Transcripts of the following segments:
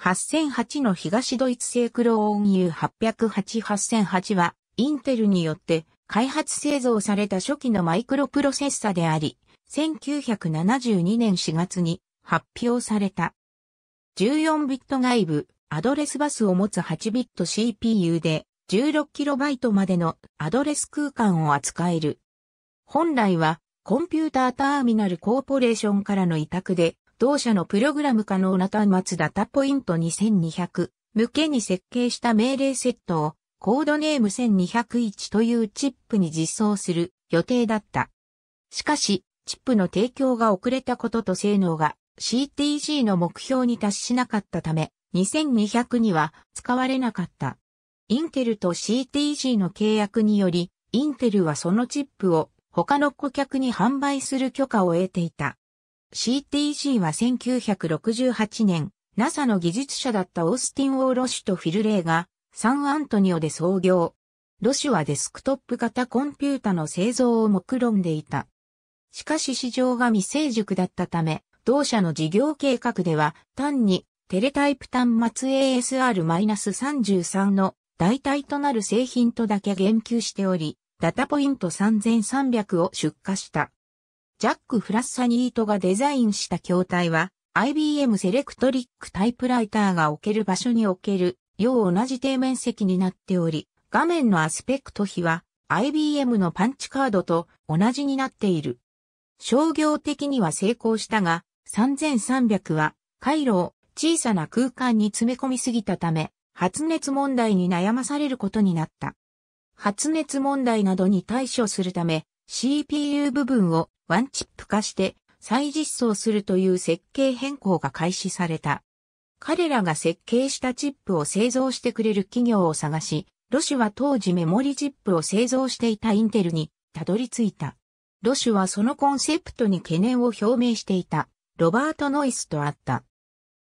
8008の東ドイツ製クローン U808-8008 は、インテルによって開発製造された初期のマイクロプロセッサであり、1972年4月に発表された。14ビット外部、アドレスバスを持つ8ビット CPU で、16KB までのアドレス空間を扱える。本来は、コンピューターターミナルコーポレーションからの委託で同社のプログラム可能な端末ダタポイント2200向けに設計した命令セットをコードネーム1201というチップに実装する予定だった。しかし、チップの提供が遅れたことと性能が c t g の目標に達しなかったため、2200には使われなかった。インテルと c t g の契約により、インテルはそのチップを他の顧客に販売する許可を得ていた。CTC は1968年、NASA の技術者だったオースティン・オー・ロシュとフィル・レイが、サンアントニオで創業。ロシュはデスクトップ型コンピュータの製造を目論んでいた。しかし市場が未成熟だったため、同社の事業計画では、単にテレタイプ端末 ASR-33 の代替となる製品とだけ言及しており、ダタポイント3300を出荷した。ジャック・フラッサニートがデザインした筐体は、IBM セレクトリックタイプライターが置ける場所に置ける、よう同じ底面積になっており、画面のアスペクト比は IBM のパンチカードと同じになっている。商業的には成功したが、3300は回路を小さな空間に詰め込みすぎたため、発熱問題に悩まされることになった。発熱問題などに対処するため、CPU 部分をワンチップ化して再実装するという設計変更が開始された。彼らが設計したチップを製造してくれる企業を探し、ロシュは当時メモリチップを製造していたインテルにたどり着いた。ロシュはそのコンセプトに懸念を表明していたロバート・ノイスと会った。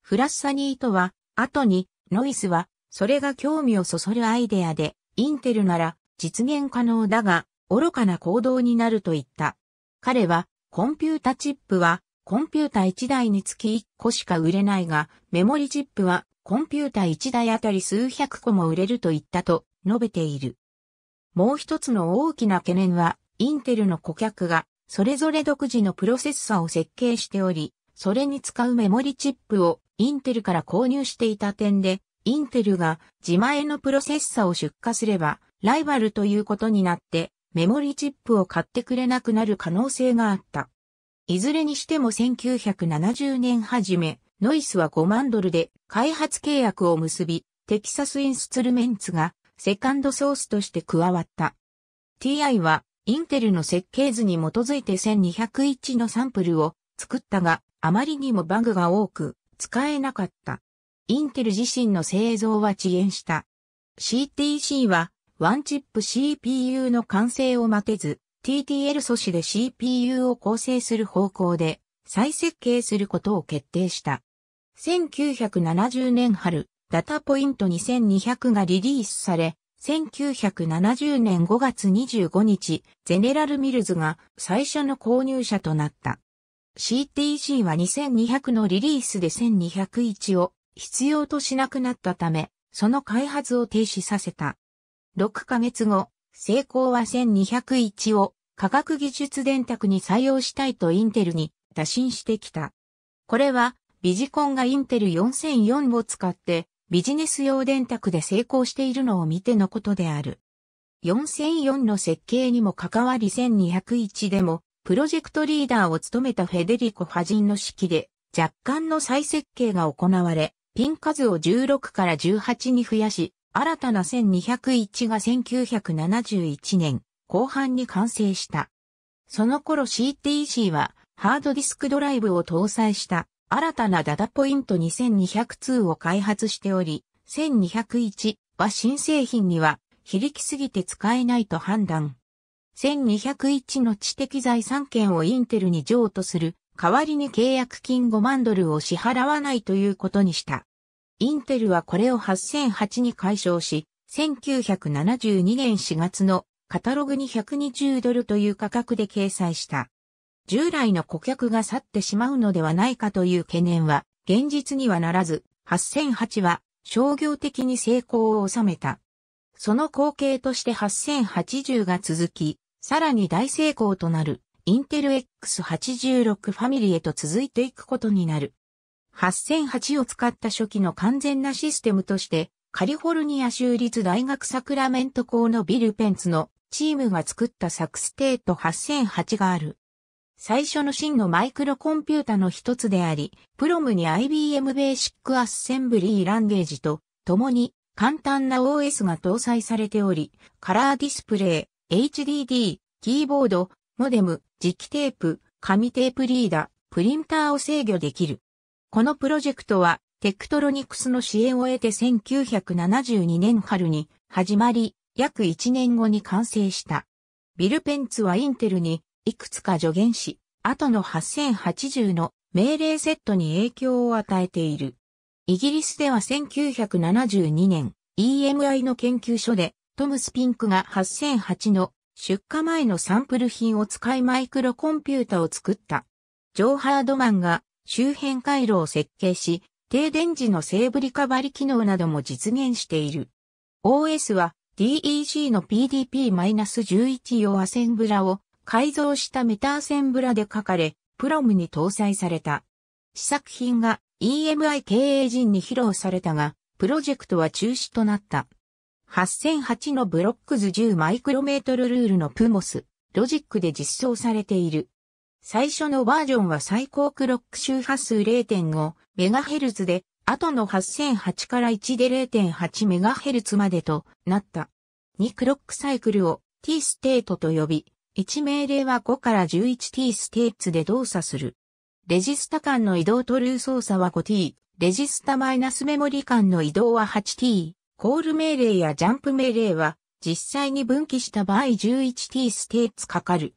フラッサニーとは、後にノイスはそれが興味をそそるアイデアで、インテルなら実現可能だが、愚かな行動になると言った。彼は、コンピュータチップは、コンピュータ1台につき1個しか売れないが、メモリチップは、コンピュータ1台あたり数百個も売れると言ったと述べている。もう一つの大きな懸念は、インテルの顧客が、それぞれ独自のプロセッサーを設計しており、それに使うメモリチップをインテルから購入していた点で、インテルが自前のプロセッサを出荷すれば、ライバルということになって、メモリチップを買ってくれなくなる可能性があった。いずれにしても1970年初め、ノイスは5万ドルで開発契約を結び、テキサスインスツルメンツがセカンドソースとして加わった。TI はインテルの設計図に基づいて1201のサンプルを作ったが、あまりにもバグが多く使えなかった。インテル自身の製造は遅延した。CTC はワンチップ CPU の完成を待てず、TTL 素子で CPU を構成する方向で再設計することを決定した。1970年春、ダタポイント2200がリリースされ、1970年5月25日、ゼネラルミルズが最初の購入者となった。CTC は2200のリリースで1201を必要としなくなったため、その開発を停止させた。6ヶ月後、成功は1201を科学技術電卓に採用したいとインテルに打診してきた。これは、ビジコンがインテル4004を使ってビジネス用電卓で成功しているのを見てのことである。4004の設計にも関わり1201でも、プロジェクトリーダーを務めたフェデリコ・ファジンの指揮で、若干の再設計が行われ、ピン数を16から18に増やし、新たな1201が1971年後半に完成した。その頃 CTC はハードディスクドライブを搭載した新たなダダポイント2202を開発しており、1201は新製品には非力すぎて使えないと判断。1201の知的財産権をインテルに譲渡する代わりに契約金5万ドルを支払わないということにした。インテルはこれを8008に解消し、1972年4月のカタログに2 0ドルという価格で掲載した。従来の顧客が去ってしまうのではないかという懸念は現実にはならず、8008は商業的に成功を収めた。その後継として8080が続き、さらに大成功となるインテル X86 ファミリーへと続いていくことになる。8008を使った初期の完全なシステムとして、カリフォルニア州立大学サクラメント校のビル・ペンツのチームが作ったサクステート8008がある。最初の真のマイクロコンピュータの一つであり、プロムに IBM ベーシックアッセンブリーランゲージと共に簡単な OS が搭載されており、カラーディスプレイ、HDD、キーボード、モデム、磁気テープ、紙テープリーダー、プリンターを制御できる。このプロジェクトは、テクトロニクスの支援を得て1972年春に始まり、約1年後に完成した。ビル・ペンツはインテルにいくつか助言し、後の8080の命令セットに影響を与えている。イギリスでは1972年 EMI の研究所でトム・スピンクが8008の出荷前のサンプル品を使いマイクロコンピュータを作った。ジョー・ハードマンが周辺回路を設計し、停電時のセーブリカバリ機能なども実現している。OS は DEC の PDP-11 用アセンブラを改造したメタアセンブラで書かれ、プロムに搭載された。試作品が EMI 経営陣に披露されたが、プロジェクトは中止となった。8008のブロックズ10マイクロメートルルールのプモス、ロジックで実装されている。最初のバージョンは最高クロック周波数 0.5MHz で、後の8008から1で 0.8MHz までとなった。2クロックサイクルを t ステートと呼び、1命令は5から 11t ステーツで動作する。レジスタ間の移動トルー操作は 5t、レジスタマイナスメモリ間の移動は 8t、コール命令やジャンプ命令は実際に分岐した場合 11t ステーツかかる。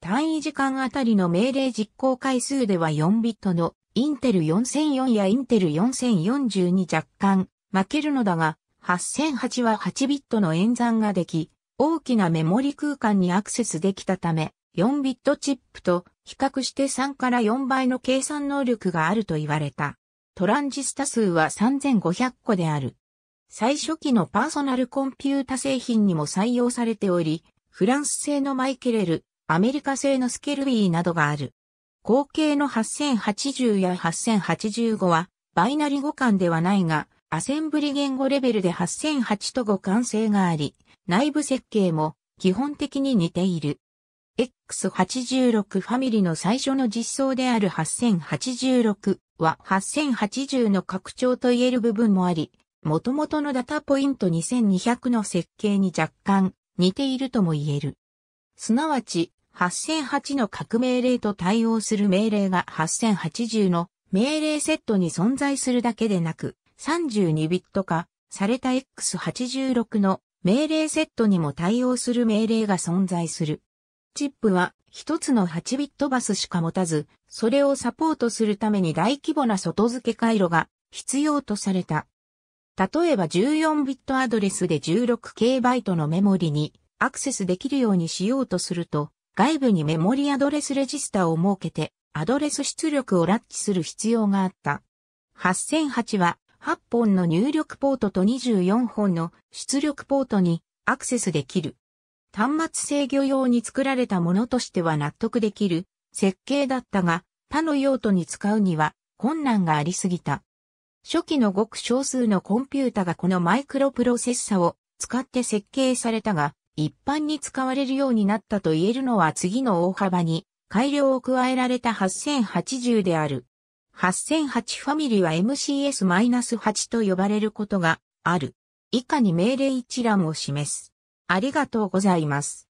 単位時間あたりの命令実行回数では4ビットのインテル4004やインテル4040に若干負けるのだが、8008は8ビットの演算ができ、大きなメモリ空間にアクセスできたため、4ビットチップと比較して3から4倍の計算能力があると言われた。トランジスタ数は3500個である。最初期のパーソナルコンピュータ製品にも採用されており、フランス製のマイケレル、アメリカ製のスケルビーなどがある。後継の8080や8085は、バイナリ互換ではないが、アセンブリ言語レベルで8008と互換性があり、内部設計も基本的に似ている。X86 ファミリの最初の実装である8086は8080の拡張と言える部分もあり、元々のダタポイント2200の設計に若干似ているとも言える。すなわち、8008の各命令と対応する命令が8080の命令セットに存在するだけでなく、32ビット化された X86 の命令セットにも対応する命令が存在する。チップは一つの8ビットバスしか持たず、それをサポートするために大規模な外付け回路が必要とされた。例えば14ビットアドレスで 16K バイトのメモリにアクセスできるようにしようとすると、外部にメモリアドレスレジスタを設けて、アドレス出力をラッチする必要があった。8008は、8本の入力ポートと24本の出力ポートにアクセスできる。端末制御用に作られたものとしては納得できる設計だったが、他の用途に使うには困難がありすぎた。初期のごく少数のコンピュータがこのマイクロプロセッサを使って設計されたが、一般に使われるようになったと言えるのは次の大幅に改良を加えられた8080である。8008ファミリーは MCS-8 と呼ばれることがある。以下に命令一覧を示す。ありがとうございます。